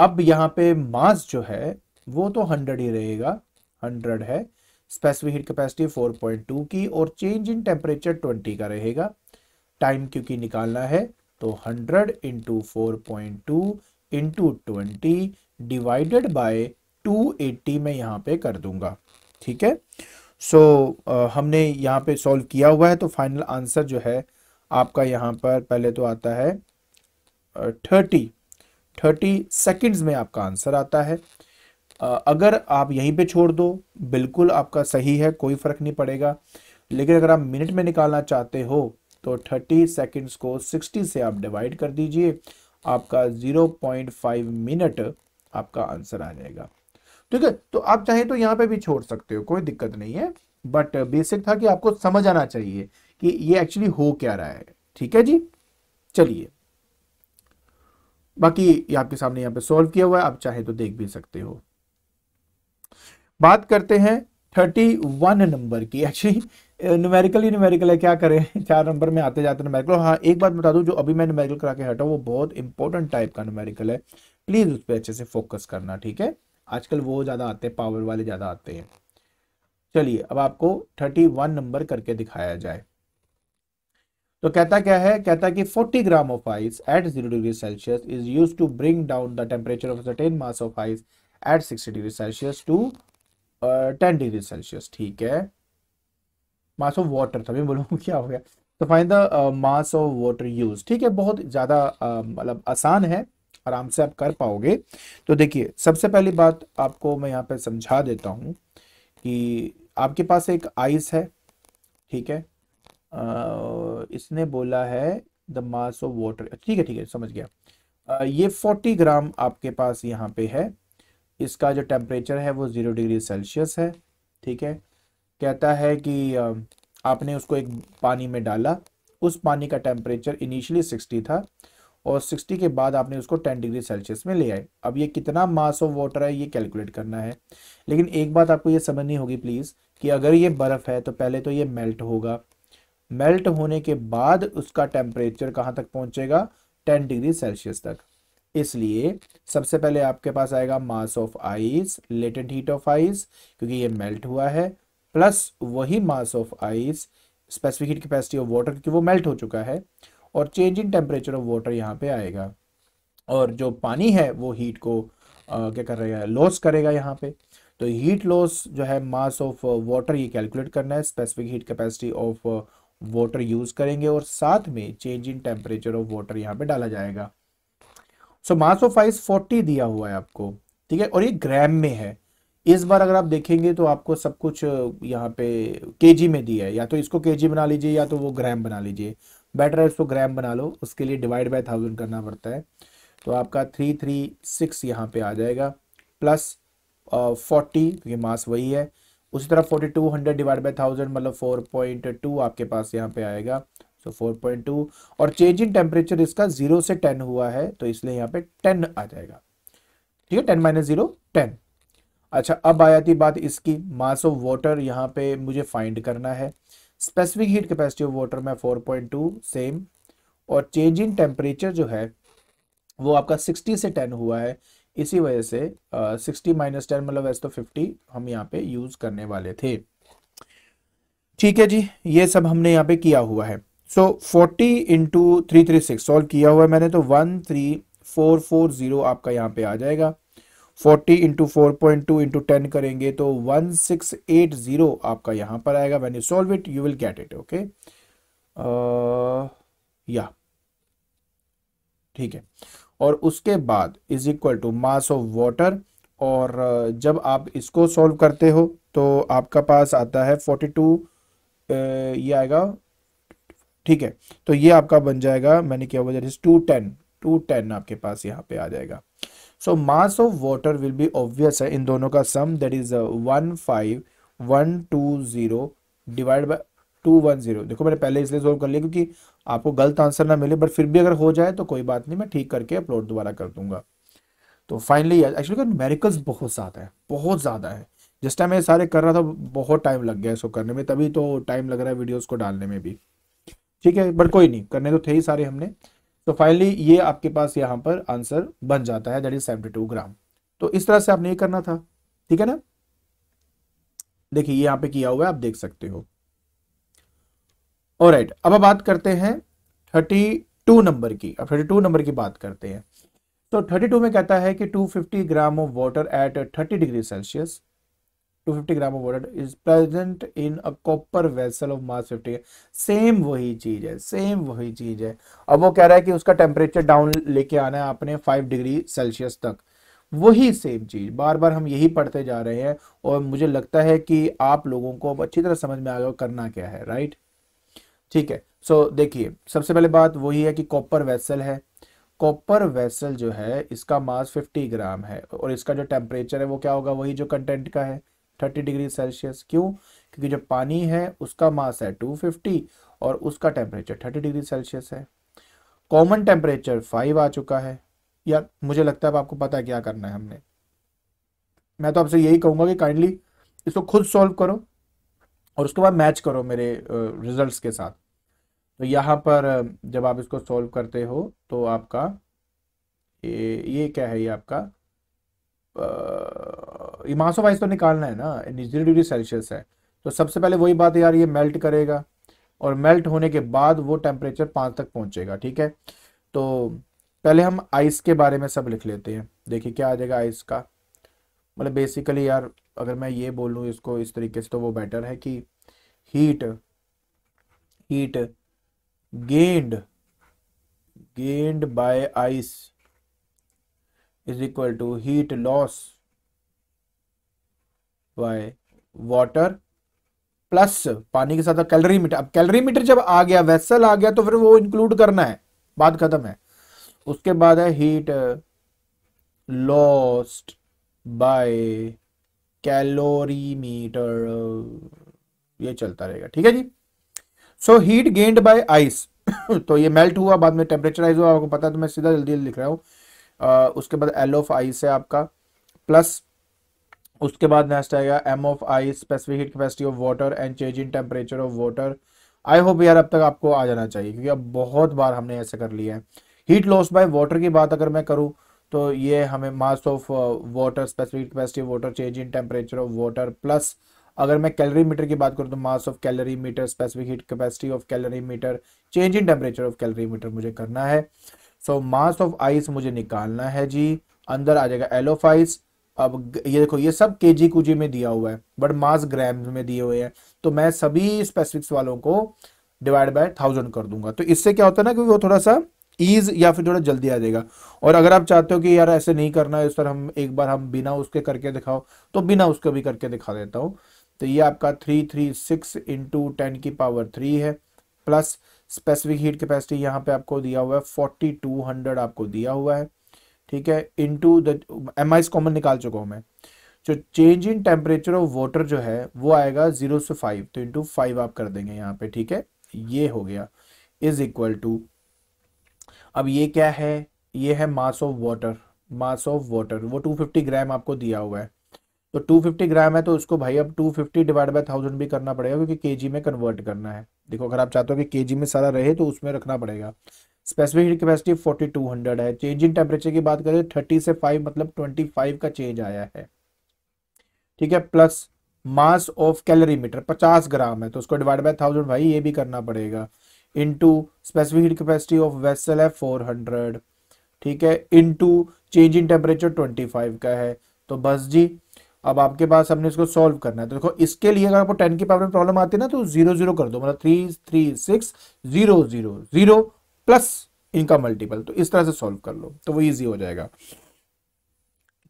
अब यहाँ पे मास जो है वो तो हंड्रेड ही रहेगा हंड्रेड है स्पेसिफिक हीट कैपेसिटी टू की और चेंज इन टेम्परेचर ट्वेंटी का रहेगा टाइम क्योंकि निकालना है तो hundred into four point two into twenty divided by eighty में यहाँ पे कर दूंगा ठीक है सो so, uh, हमने यहाँ पे सॉल्व किया हुआ है तो फाइनल आंसर जो है आपका यहाँ पर पहले तो आता है थर्टी थर्टी सेकेंड्स में आपका आंसर आता है अगर आप यहीं पे छोड़ दो बिल्कुल आपका सही है कोई फ़र्क नहीं पड़ेगा लेकिन अगर आप मिनट में निकालना चाहते हो तो थर्टी सेकेंड्स को सिक्सटी से आप डिवाइड कर दीजिए आपका ज़ीरो पॉइंट फाइव मिनट आपका आंसर आ जाएगा ठीक है तो आप चाहें तो यहाँ पे भी छोड़ सकते हो कोई दिक्कत नहीं है बट बेसिक था कि आपको समझ आना चाहिए कि ये एक्चुअली हो क्या रहा है ठीक है जी चलिए बाकी ये आपके सामने यहां पे सॉल्व किया हुआ है आप चाहे तो देख भी सकते हो बात करते हैं थर्टी वन नंबर की एक्चुअली न्यूमेरिकल ही न्यूमेरिकल है क्या करें चार नंबर में आते जाते न्यूमेरिकल हाँ एक बात बता दूं जो अभी मैं न्यूमेरिकल करा के हटा वो बहुत इंपॉर्टेंट टाइप का न्यूमेरिकल है प्लीज़ उस पर अच्छे से फोकस करना ठीक है आजकल वो ज़्यादा आते हैं पावर वाले ज़्यादा आते हैं चलिए अब आपको थर्टी वन नंबर करके दिखाया जाए तो कहता क्या है कहता कि 40 gram of ice at zero degree Celsius is use to bring down the temperature of certain mass of ice at 60 degree Celsius to 10 degree Celsius ठीक है मास ऑफ वाटर तभी बोलूँ क्या हो गया तो find the mass of water use ठीक है बहुत ज़्यादा uh, मतलब uh, आसान है आराम से आप कर पाओगे तो देखिए सबसे पहली बात आपको मैं यहाँ पे समझा देता हूँ कि आपके पास एक आइस है ठीक है इसने बोला है द मास ऑफ वाटर ठीक है ठीक है समझ गया आ, ये 40 ग्राम आपके पास यहाँ पे है इसका जो टेम्परेचर है वो ज़ीरो डिग्री सेल्सियस है ठीक है कहता है कि आपने उसको एक पानी में डाला उस पानी का टेम्परेचर इनिशियली 60 था और 60 के बाद आपने उसको 10 डिग्री सेल्सियस में ले आए अब ये कितना मास ऑफ वाटर है ये कैलकुलेट करना है लेकिन एक बात आपको ये समझनी होगी प्लीज़ कि अगर ये बर्फ़ है तो पहले तो ये मेल्ट होगा मेल्ट होने के बाद उसका टेम्परेचर कहाँ तक पहुँचेगा टेन डिग्री सेल्सियस तक इसलिए सबसे पहले आपके पास आएगा mass of ice latent heat of ice क्योंकि ये मेल्ट हुआ है प्लस वही mass of ice specific heat capacity of water क्योंकि वो मेल्ट हो चुका है और change in temperature of water यहाँ पे आएगा और जो पानी है वो हीट को आ, क्या कर रहा है लॉस करेगा यहाँ पे तो हीट लॉस जो है मास ऑफ वाटर ये कैलकुलेट करना है specific heat capacity of water use करेंगे और साथ में change in temperature of water यहाँ पे डाला जाएगा सो मास ऑफ आइस 40 दिया हुआ है आपको ठीक है और ये ग्राम में है इस बार अगर आप देखेंगे तो आपको सब कुछ यहाँ पे के में दिया है या तो इसको के बना लीजिए या तो वो ग्राम बना लीजिए बेटर है इसको ग्राम बना लो उसके लिए डिवाइड बाई थाउजेंड करना पड़ता है तो आपका थ्री थ्री सिक्स यहाँ पे आ जाएगा प्लस फोर्टी क्योंकि मास वही है उसी तरह forty two hundred divide by thousand मतलब फोर पॉइंट टू आपके पास यहाँ पे आएगा सो फोर पॉइंट टू और चेंज इन टेम्परेचर इसका जीरो से टेन हुआ है तो इसलिए यहाँ पे टेन आ जाएगा ठीक है टेन माइनस जीरो टेन अच्छा अब आ जाती बात इसकी मास ऑफ वाटर यहाँ पे मुझे फाइंड करना है specific heat capacity of water में 4.2 सेम और चेंज इन टेम्परेचर जो है वो आपका 60 से 10 हुआ है इसी वजह से सिक्सटी माइनस टेन मतलब वैसे तो फिफ्टी हम यहाँ पे यूज करने वाले थे ठीक है जी ये सब हमने यहाँ पे किया हुआ है so forty into three three six solve किया हुआ है मैंने तो one three four four zero आपका यहाँ पे आ जाएगा forty into four point two into ten करेंगे तो वन सिक्स एट जीरो आपका यहाँ पर आएगा when you solve it you will get it okay या ठीक है और उसके बाद is equal to mass of water और जब आप इसको सॉल्व करते हो तो आपका पास आता है 42 ये आएगा ठीक है तो ये आपका बन जाएगा मैंने क्या हुआ is two ten two ten आपके पास यहाँ पे आ जाएगा so mass of water will be obvious है इन दोनों का sum that is one five one two zero divide by two one zero देखो मैंने पहले इसलिए सोल्व कर लिया क्योंकि आपको गलत आंसर ना मिले बट फिर भी अगर हो जाए तो कोई बात नहीं मैं ठीक करके अपलोड दोबारा कर दूंगा तो फाइनली एक्चुअली मेरिकल्स बहुत ज़्यादा है बहुत ज़्यादा है जिस टाइम मैं सारे कर रहा था बहुत टाइम लग गया इसको करने में तभी तो टाइम लग रहा है वीडियोस को डालने में भी ठीक है बट कोई नहीं करने तो थे ही सारे हमने तो फाइनली ये आपके पास यहाँ पर आंसर बन जाता है that is seventy two gram तो इस तरह से आपने ये करना था ठीक है ना देखिए यहाँ पे किया हुआ है आप देख सकते हो और राइट अब हम बात करते हैं थर्टी टू नंबर की अब थर्टी टू नंबर की बात करते हैं तो थर्टी टू में कहता है कि two fifty gram of water at thirty degree Celsius 250 gram of water is present in a copper vessel of mass 50 same वही चीज है सेम वही चीज है अब वो कह रहा है कि उसका टेम्परेचर डाउन लेके आना है आपने 5 डिग्री सेल्सियस तक वही सेम चीज बार बार हम यही पढ़ते जा रहे हैं और मुझे लगता है कि आप लोगों को अब अच्छी तरह समझ में आ गया करना क्या है राइट right? ठीक है सो so, देखिए सबसे पहले बात वही है कि कॉपर वेसल है कॉपर वेसल जो है इसका मास 50 ग्राम है और इसका जो टेम्परेचर है वो क्या होगा वही जो कंटेंट का है 30 डिग्री सेल्सियस क्यों क्योंकि जो पानी है उसका मास है 250 और उसका टेम्परेचर 30 डिग्री सेल्सियस है कॉमन टेम्परेचर 5 आ चुका है या मुझे लगता है अब आपको पता है क्या करना है हमने मैं तो आपसे यही कहूंगा कि काइंडली इसको खुद सॉल्व करो और उसके बाद मैच करो मेरे रिजल्ट्स के साथ तो यहाँ पर जब आप इसको सॉल्व करते हो तो आपका ये ये क्या है ये आपका इमासो वाइज तो निकालना है ना जीरो डिग्री सेल्सियस है तो सबसे पहले वही बात है यार ये मेल्ट करेगा और मेल्ट होने के बाद वो टेम्परेचर पाँच तक पहुँचेगा ठीक है तो पहले हम आइस के बारे में सब लिख लेते हैं देखिए क्या आ जाएगा आइस का मतलब बेसिकली यार अगर मैं ये बोलूँ इसको इस तरीके से तो वो बेटर है कि heat heat gained gained by ice is equal to heat loss by water plus पानी के साथ कैलरी मीटर अब कैलरी मीटर जब आ गया वेसल आ गया तो फिर वो इंक्लूड करना है बात खत्म है उसके बाद है हीट लॉस्ट बाय कैलोरीमीटर ये चलता रहेगा ठीक है जी so heat gained by ice तो ये मेल्ट हुआ बाद में टेम्परेचराइज हुआ आपको पता है तो मैं सीधा जल्दी जल्दी लिख रहा हूँ उसके बाद एल ऑफ आइस है आपका प्लस उसके बाद नेक्स्ट आएगा M of ice specific heat capacity of water and change in temperature of water I hope यार अब तक आपको आ जाना चाहिए क्योंकि अब बहुत बार हमने ऐसे कर लिया है हीट लॉस बाय वाटर की बात अगर मैं करूँ तो ये हमें mass of water specific capacity water change in temperature of water plus अगर मैं कैलोरी मीटर की बात करूँ तो mass of calorimeter specific heat capacity of calorimeter change in temperature of calorimeter मुझे करना है सो मास ऑफ आइस मुझे निकालना है जी अंदर आ जाएगा एल ऑफ आइस अब ये देखो ये सब के जी कूजी में दिया हुआ है बट मास ग्राम में दिए हुए हैं तो मैं सभी स्पेसिफिक्स वालों को डिवाइड बाय थाउजेंड कर दूंगा तो इससे क्या होता है ना कि वो थोड़ा सा ईज या फिर थोड़ा जल्दी आ जाएगा और अगर आप चाहते हो कि यार ऐसे नहीं करना है सर हम एक बार हम बिना उसके करके दिखाओ तो बिना उसके भी करके दिखा देता हूँ तो ये आपका three three six into ten की पावर थ्री है प्लस स्पेसिफिक हीट कैपेसिटी यहाँ पे आपको दिया हुआ है फोर्टी टू हंड्रेड आपको दिया हुआ है ठीक है into the M ice common निकाल चुका हूँ मैं जो change in temperature of water जो है वो आएगा जीरो से फाइव तो इंटू फाइव आप कर देंगे यहाँ पे ठीक है ये हो गया इज इक्वल टू अब ये क्या है ये है mass of water mass of water वो 250 ग्राम आपको दिया हुआ है तो 250 ग्राम है तो उसको भाई अब 250 फिफ्टी डिवाइड बाई थाउजेंड भी करना पड़ेगा क्योंकि के जी में कन्वर्ट करना है देखो अगर आप चाहते हो कि के जी में सारा रहे तो उसमें रखना पड़ेगा स्पेसिफिक हीट कैपेसिटी 4200 है चेंज इन टेम्परेचर की बात करें 30 से 5 मतलब 25 का चेंज आया है ठीक है प्लस मास ऑफ कैलोरीमीटर पचास ग्राम है तो उसको डिवाइड बाय थाउजेंड भाई ये भी करना पड़ेगा into specific heat capacity of vessel है 400 ठीक है इनटू चेंज इन टेम्परेचर 25 का है तो बस जी अब आपके पास हमने इसको सॉल्व करना है तो देखो इसके लिए अगर आपको टेन की पावर में प्रॉब्लम आती है ना तो जीरो जीरो कर दो मतलब three three six zero zero zero plus इनका मल्टीपल तो इस तरह से सॉल्व कर लो तो वो ईजी हो जाएगा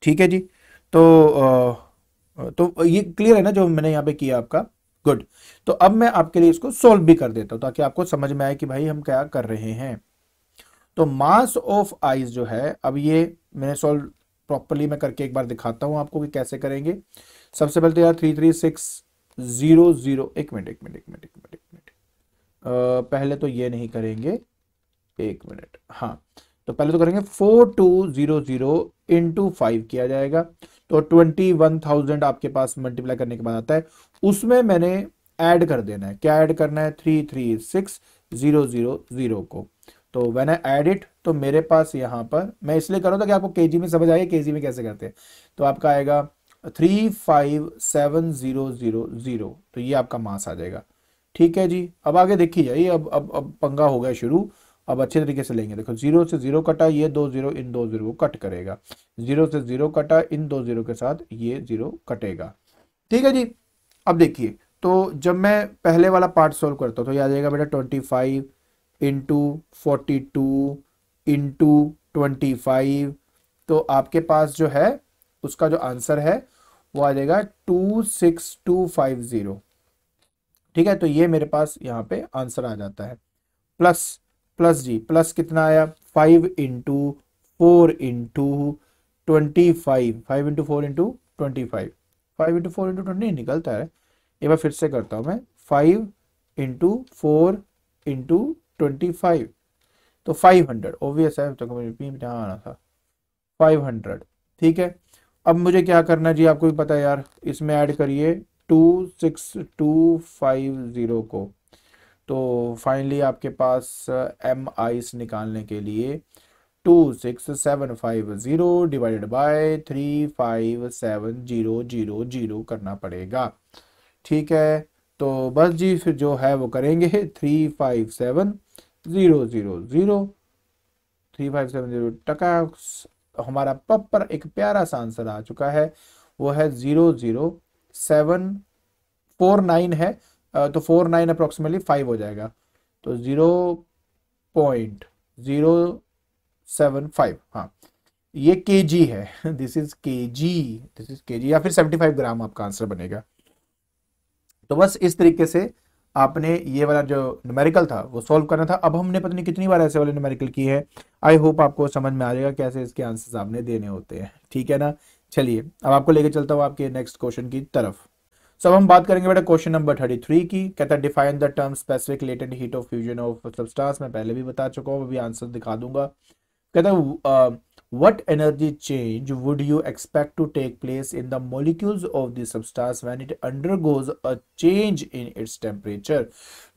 ठीक है जी तो आ, तो ये क्लियर है ना जो मैंने यहाँ पे किया आपका गुड तो अब मैं आपके लिए इसको सोल्व भी कर देता हूं ताकि आपको समझ में आए कि भाई हम क्या कर रहे हैं तो मास ऑफ आइस जो है अब ये मैंने सोल्व प्रॉपरली मैं करके एक बार दिखाता हूं आपको कि कैसे करेंगे सबसे पहले तो यार three three six zero zero एक मिनट एक मिनट एक मिनट एक मिनट एक मिनट पहले तो ये नहीं करेंगे एक मिनट हाँ तो पहले तो करेंगे four two zero zero into five किया जाएगा तो ट्वेंटी वन थाउजेंड आपके पास मल्टीप्लाई करने के बाद आता है उसमें मैंने ऐड कर देना है क्या ऐड करना है three three six zero zero zero को तो वेन आई एड इट तो मेरे पास यहाँ पर मैं इसलिए करूँ कि आपको के में समझ आए के में कैसे करते हैं तो आपका आएगा three five seven zero zero zero तो ये आपका मास आ जाएगा ठीक है जी अब आगे देखिए जाइए अब अब अब पंगा हो गया शुरू अब अच्छे तरीके से लेंगे देखो जीरो से जीरो कटा ये दो जीरो इन दो जीरो को कट करेगा जीरो से जीरो कटा इन दो जीरो के साथ ये जीरो कटेगा ठीक है जी अब देखिए तो जब मैं पहले वाला पार्ट सोल्व करता हूँ तो ये आ जाएगा बेटा twenty five into forty two into twenty five तो आपके पास जो है उसका जो आंसर है वो आ जाएगा two six two five zero ठीक है तो ये मेरे पास यहाँ पे आंसर आ जाता है प्लस प्लस जी प्लस कितना आया five into four into twenty five five into four into twenty five five into four into twenty निकलता है एक बार फिर से करता हूँ मैं five into four into twenty five तो फाइव हंड्रेड ओबियस है तो मुझे जहाँ आना था फाइव हंड्रेड ठीक है अब मुझे क्या करना है जी आपको भी पता है यार इसमें ऐड करिए two six two five zero को तो फाइनली आपके पास एम uh, आईस निकालने के लिए two six seven five zero divided by three five seven zero zero zero करना पड़ेगा ठीक है तो बस जी फिर जो है वो करेंगे three five seven zero zero zero three five seven zero टका हमारा पब पर एक प्यारा सा आंसर आ चुका है वो है zero zero seven four nine है तो फोर नाइन अप्रोक्सीमेटली फाइव हो जाएगा तो zero point zero seven five हाँ ये के जी है दिस इज के जी दिस इज के जी या फिर सेवेंटी फाइव ग्राम आपका आंसर बनेगा तो बस इस तरीके से आपने ये वाला जो न्यूमेरिकल था वो सॉल्व करना था अब हमने पता नहीं कितनी बार ऐसे वाले न्यूमेरिकल किए हैं आई होप आपको समझ में आ जाएगा कैसे इसके आंसर आपने देने होते हैं ठीक है ना चलिए अब आपको लेके चलता हूँ आपके नेक्स्ट क्वेश्चन की तरफ सब हम बात करेंगे बेटा क्वेश्चन नंबर थर्टी थ्री की कहता है define the term specific latent heat of fusion of substance मैं पहले भी बता चुका हूँ अभी आंसर दिखा दूंगा कहता है uh, what energy change would you expect to take place in the molecules of the substance when it undergoes a change in its temperature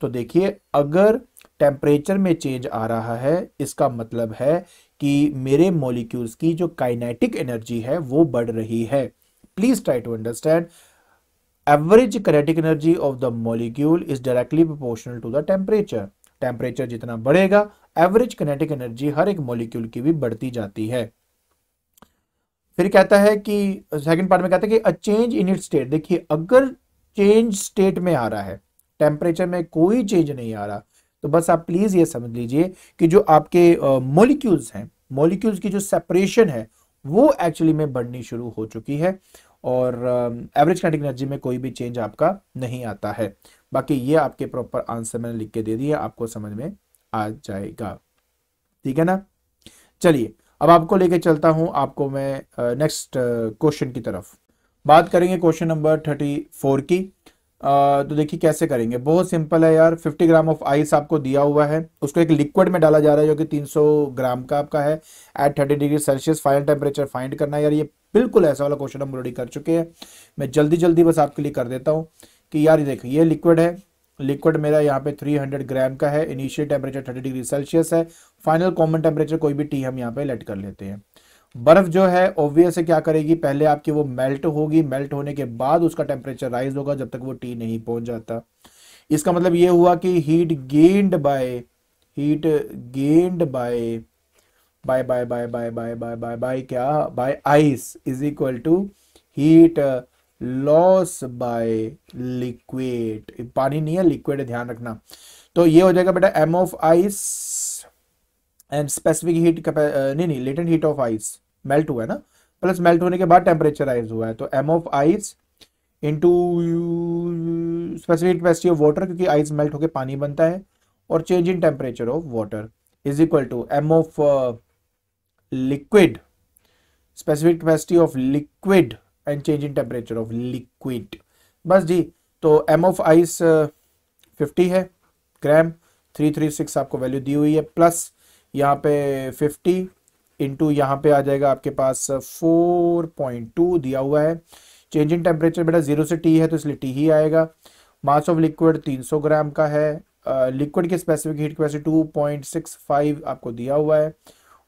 तो देखिए अगर टेम्परेचर में चेंज आ रहा है इसका मतलब है कि मेरे मोलिक्यूल्स की जो काइनेटिक एनर्जी है वो बढ़ रही है please try to understand average kinetic energy of the molecule is directly proportional to the temperature temperature जितना बढ़ेगा एवरेज कनेटिक एनर्जी हर एक मॉलिक्यूल की भी बढ़ती जाती है फिर कहता है कि सेकंड पार्ट में कहता है कि a change in it state देखिए अगर चेंज स्टेट में आ रहा है टेम्परेचर में कोई चेंज नहीं आ रहा तो बस आप प्लीज ये समझ लीजिए कि जो आपके मॉलिक्यूल्स हैं मॉलिक्यूल्स की जो सेपरेशन है वो एक्चुअली में बढ़नी शुरू हो चुकी है और एवरेज काइनेटिक एनर्जी में कोई भी चेंज आपका नहीं आता है बाकी ये आपके प्रॉपर आंसर मैंने लिख के दे दिया आपको समझ में आ जाएगा ठीक है ना चलिए अब आपको लेके चलता हूं आपको मैं नेक्स्ट क्वेश्चन की तरफ बात करेंगे क्वेश्चन नंबर थर्टी फोर की तो देखिए कैसे करेंगे बहुत सिंपल है यार 50 ग्राम ऑफ आइस आपको दिया हुआ है उसको एक लिक्विड में डाला जा रहा है जो कि 300 ग्राम का आपका है at 30 degree Celsius final temperature find करना है यार ये बिल्कुल ऐसा वाला क्वेश्चन हम ऑलरेडी कर चुके हैं मैं जल्दी जल्दी बस आपके लिए कर देता हूँ कि यार ये देखो ये लिक्विड है लिक्विड मेरा यहाँ पे थ्री ग्राम का है initial temperature thirty degree Celsius है फाइनल कॉमन टेम्परेचर कोई भी टी हम यहाँ पे लेट कर लेते हैं बर्फ जो है ऑब्वियस है क्या करेगी पहले आपकी वो मेल्ट होगी मेल्ट होने के बाद उसका टेम्परेचर राइज होगा जब तक वो टी नहीं पहुंच जाता इसका मतलब ये हुआ कि heat gained by heat gained by by by by by by by by by क्या by ice is equal to heat loss by liquid पानी नहीं है लिक्विड ध्यान रखना तो ये हो जाएगा बेटा M of ice and specific heat नहीं नहीं latent heat of ice melt हुआ है ना प्लस मेल्ट होने के बाद टेम्परेचर आइज हुआ है तो M of ice into specific capacity of water क्योंकि आइस मेल्ट होकर पानी बनता है और change in temperature of water is equal to M of liquid specific capacity of liquid and change in temperature of liquid बस जी तो M of ice fifty है ग्राम थ्री थ्री सिक्स आपको वैल्यू दी हुई है प्लस यहाँ पे फिफ्टी इंटू यहाँ पे आ जाएगा आपके पास फोर पॉइंट टू दिया हुआ है चेंज इन टेम्परेचर बेटा जीरो से टी है तो इसलिए टी ही आएगा मास ऑफ लिक्विड 300 ग्राम का है लिक्विड के स्पेसिफिक हीट वैसे टू आपको दिया हुआ है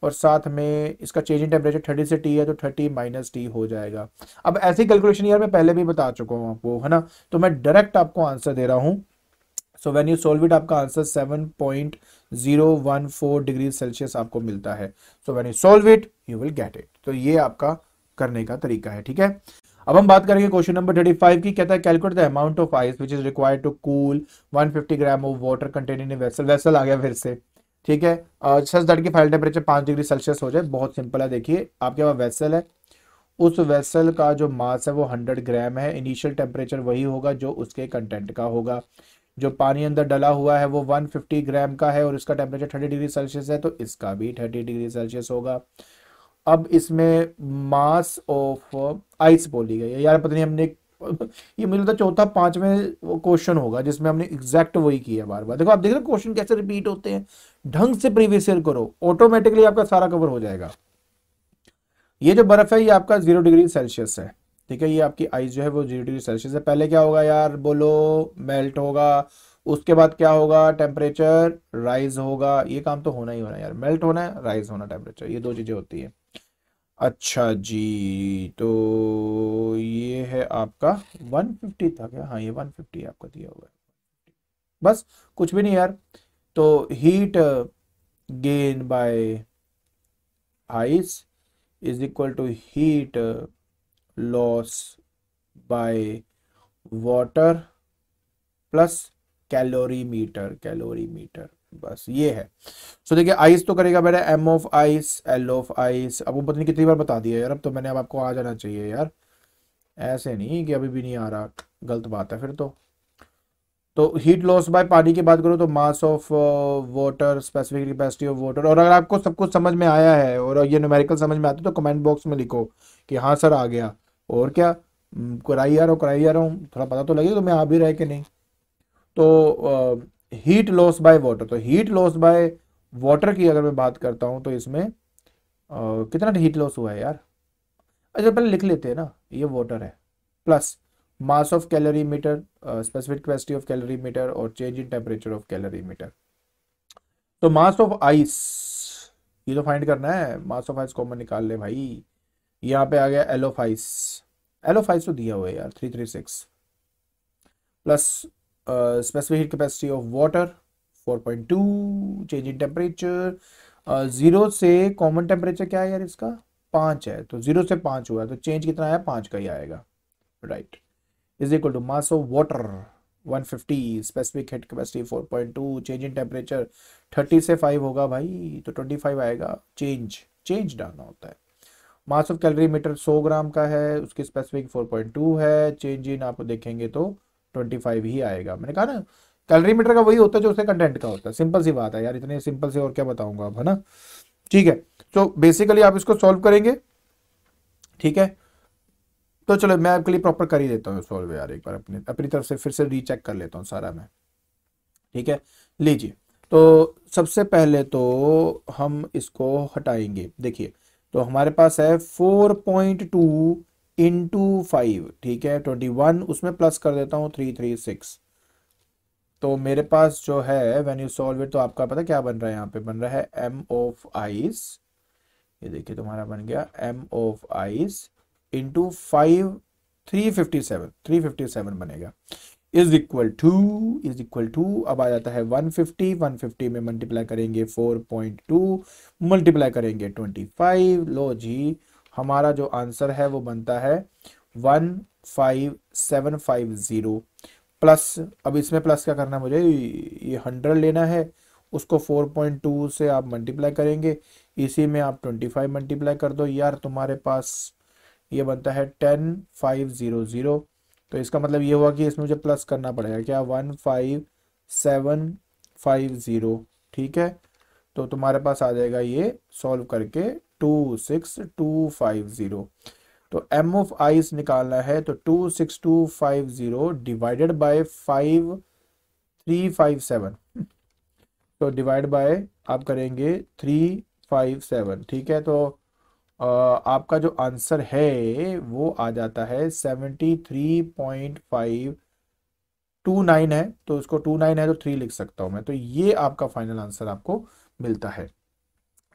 और साथ में इसका चेंज इन टेम्परेचर 30 से टी है तो 30 माइनस टी हो जाएगा अब ऐसी कैलकुलेशन यार मैं पहले भी बता चुका हूँ आपको है ना तो मैं डायरेक्ट आपको आंसर दे रहा हूँ so when you solve it आपका answer seven point zero one four degree Celsius आपको मिलता है so when you solve it you will get it तो ये आपका करने का तरीका है ठीक है अब हम बात करेंगे क्वेश्चन नंबर थर्टी फाइव की कहता है calculate the amount of ice which is required to cool one fifty gram of water containing vessel vessel आ गया फिर से ठीक है सच दट की फाइल टेम्परेचर पांच डिग्री सेल्सियस हो जाए बहुत सिंपल है देखिए आपके पास वेसल है उस वेसल का जो मास है वो हंड्रेड ग्राम है इनिशियल टेम्परेचर वही होगा जो उसके कंटेंट का होगा जो पानी अंदर डला हुआ है वो 150 ग्राम का है और इसका टेम्परेचर 30 डिग्री सेल्सियस है तो इसका भी 30 डिग्री सेल्सियस होगा अब इसमें मास ऑफ आइस बोली गई है यार पता नहीं हमने ये मुझे लगता चौथा पांचवें क्वेश्चन होगा जिसमें हमने एग्जैक्ट वही किया बार बार देखो आप देख रहे क्वेश्चन कैसे रिपीट होते हैं ढंग से प्रीवियस ईयर करो ऑटोमेटिकली आपका सारा कवर हो जाएगा ये जो बर्फ है ये आपका जीरो डिग्री सेल्सियस है ठीक है ये आपकी आइस जो है वो जीरो डिग्री सेल्सियस है पहले क्या होगा यार बोलो मेल्ट होगा उसके बाद क्या होगा टेम्परेचर राइज होगा ये काम तो होना ही होना यार मेल्ट होना है राइज होना टेम्परेचर ये दो चीज़ें होती है अच्छा जी तो ये है आपका 150 था क्या हाँ ये 150 आपका दिया हुआ है बस कुछ भी नहीं यार तो heat gain by ice is equal to heat loss by water plus calorimeter calorimeter बस ये है सो देखिए आइस तो करेगा मेरा M of ice L of ice अब वो पता नहीं कितनी बार बता दिया यार अब तो मैंने अब आपको आ जाना चाहिए यार ऐसे नहीं कि अभी भी नहीं आ रहा गलत बात है फिर तो तो हीट लॉस बाय पानी की बात करो तो mass of water specific capacity of water और अगर आपको सब कुछ समझ में आया है और ये न्यूमेरिकल समझ में आते तो कमेंट बॉक्स में लिखो कि हाँ सर आ गया और क्या हम्म, कराई आ रहा हूँ कराई आ रहा हूँ थोड़ा पता तो लगेगा तो मैं आ भी रहे कि नहीं तो हीट लॉस बाय वाटर तो हीट लॉस बाय वाटर की अगर मैं बात करता हूँ तो इसमें आ, कितना हीट लॉस हुआ है यार अच्छा पहले लिख लेते हैं ना ये वाटर है plus mass of calorimeter specific capacity of calorimeter और change in temperature of calorimeter तो मास ऑफ आइस ये तो फाइंड करना है मास ऑफ आइस कॉमन निकाल ले भाई यहाँ पे आ गया एलोफाइस एलोफाइस तो दिया हुआ है यार three three six plus specific heat capacity of water four point two change in temperature zero से कॉमन टेम्परेचर क्या है यार इसका पाँच है तो ज़ीरो से पाँच हुआ तो चेंज कितना आया पाँच का ही आएगा right is equal to mass of water 150 specific heat capacity 4.2 change in temperature 30 से 5 होगा भाई तो 25 आएगा चेंज चेंज डालना होता है mass of calorimeter 100 gram का है उसकी स्पेसिफिक 4.2 है चेंज इन आप देखेंगे तो 25 ही आएगा मैंने कहा ना कैलोरी मीटर का वही होता है जो उसके कंटेंट का होता है सिंपल सी बात है यार इतने सिंपल से और क्या बताऊंगा आप है ना ठीक है तो बेसिकली आप इसको सॉल्व करेंगे ठीक है तो चलो मैं आपके लिए प्रॉपर कर ही देता हूँ सॉल्व यार एक बार अपने अपनी तरफ से फिर से रीचेक कर लेता हूँ सारा मैं ठीक है लीजिए तो सबसे पहले तो हम इसको हटाएंगे देखिए तो हमारे पास है four point two into five ठीक है ट्वेंटी वन उसमें प्लस कर देता हूँ थ्री थ्री सिक्स तो मेरे पास जो है वेन यू सॉल्व इट तो आपका पता क्या बन रहा है यहाँ पे बन रहा है एम ऑफ आइस ये देखिए तुम्हारा बन गया M of ice into five three fifty seven three fifty seven बनेगा is equal to is equal to अब आ जाता है 150 150 में मल्टीप्लाई करेंगे 4.2 मल्टीप्लाई करेंगे 25 लो जी हमारा जो आंसर है वो बनता है 15750 प्लस अब इसमें प्लस क्या करना है मुझे ये हंड्रेड लेना है उसको 4.2 से आप मल्टीप्लाई करेंगे इसी में आप 25 मल्टीप्लाई कर दो यार तुम्हारे पास ये बनता है टेन फाइव ज़ीरो ज़ीरो तो इसका मतलब ये हुआ कि इसमें मुझे प्लस करना पड़ेगा क्या one five seven five zero ठीक है तो तुम्हारे पास आ जाएगा ये सॉल्व करके two six two five zero तो एम ऑफ आइस निकालना है तो two six two five zero divided by five three five seven तो डिवाइड बाय आप करेंगे थ्री फाइव सेवन ठीक है तो आपका जो आंसर है वो आ जाता है seventy three point five two nine है तो उसको टू नाइन है तो थ्री लिख सकता हूं मैं तो ये आपका फाइनल आंसर आपको मिलता है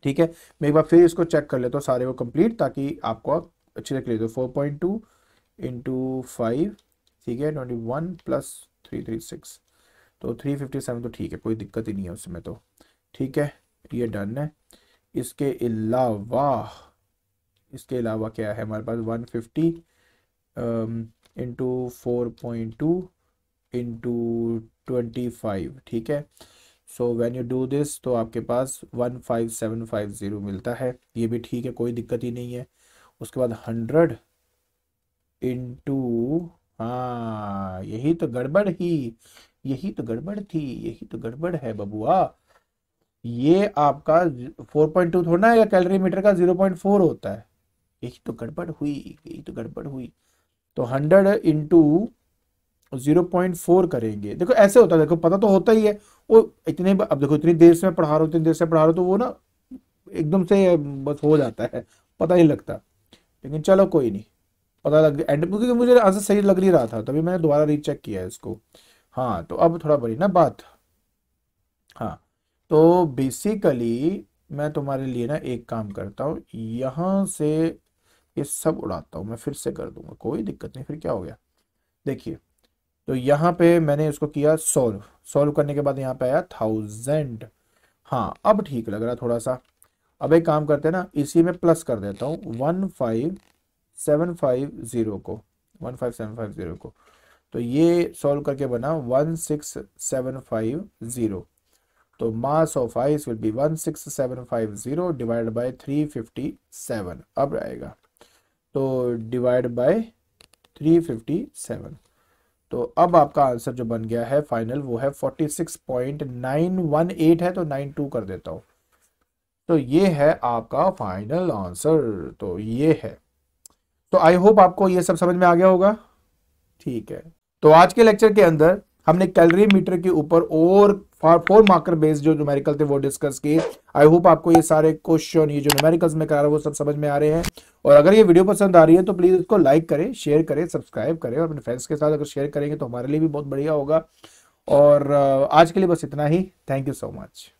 ठीक है मैं एक बार फिर इसको चेक कर लेता तो हूँ सारे को कंप्लीट ताकि आपको अच्छे से क्लियर हो four point two into five ठीक है twenty one plus three three six तो थ्री फिफ्टी सेवन तो ठीक है कोई दिक्कत ही नहीं है उसमें तो ठीक है ये डन है इसके अलावा इसके अलावा क्या है हमारे पास one fifty into four point two into twenty five ठीक है so when you do this तो आपके पास one five seven five zero मिलता है ये भी ठीक है कोई दिक्कत ही नहीं है उसके बाद हंड्रेड इंटू हाँ यही तो गड़बड़ ही यही तो गड़बड़ थी यही तो गड़बड़ है बबुआ ये आपका फोर पॉइंट टू थोड़ा ना या कैलोरी मीटर का जीरो पॉइंट फोर होता है यही तो गड़बड़ हुई यही तो गड़बड़ हुई तो hundred into zero point four करेंगे देखो ऐसे होता है देखो पता तो होता ही है वो इतने अब देखो इतनी देर से मैं पढ़ा रहा हूँ इतनी देर से पढ़ा रहा हूँ तो वो ना एकदम से बस हो जाता है पता नहीं लगता लेकिन चलो कोई नहीं पता लग गया एंड क्योंकि मुझे आंसर सही लग नहीं रहा था तभी मैंने दोबारा रीचेक किया है इसको हाँ तो अब थोड़ा बड़ी ना बात हाँ तो बेसिकली मैं तुम्हारे लिए ना एक काम करता हूँ यहाँ से ये सब उड़ाता हूँ मैं फिर से कर दूंगा कोई दिक्कत नहीं फिर क्या हो गया देखिए तो यहाँ पे मैंने इसको किया सॉल्व सॉल्व करने के बाद यहाँ पे आया थाउजेंड हाँ अब ठीक लग रहा थोड़ा सा अब एक काम करते हैं ना इसी में प्लस कर देता हूँ one five seven five zero को one five seven five zero को तो ये सॉल्व करके बना one six seven five zero तो mass of ice will be one six seven five zero divide by three fifty seven अब आएगा तो डिवाइड बाय 357 तो अब आपका आंसर जो बन गया है फाइनल वो है 46.918 है तो 92 कर देता हूँ तो ये है आपका फाइनल आंसर तो ये है तो आई होप आपको ये सब समझ में आ गया होगा ठीक है तो आज के लेक्चर के अंदर हमने कैलरी मीटर के ऊपर और फोर मार्कर बेस्ड जो न्यूमेरिकल थे वो डिस्कस किए आई होप आपको ये सारे क्वेश्चन ये जो न्यूमेरिकल्स में करा रहा वो सब समझ में आ रहे हैं और अगर ये वीडियो पसंद आ रही है तो प्लीज़ इसको लाइक करें शेयर करें सब्सक्राइब करें और अपने फ्रेंड्स के साथ अगर शेयर करेंगे तो हमारे लिए भी बहुत बढ़िया होगा और आज के लिए बस इतना ही थैंक यू सो मच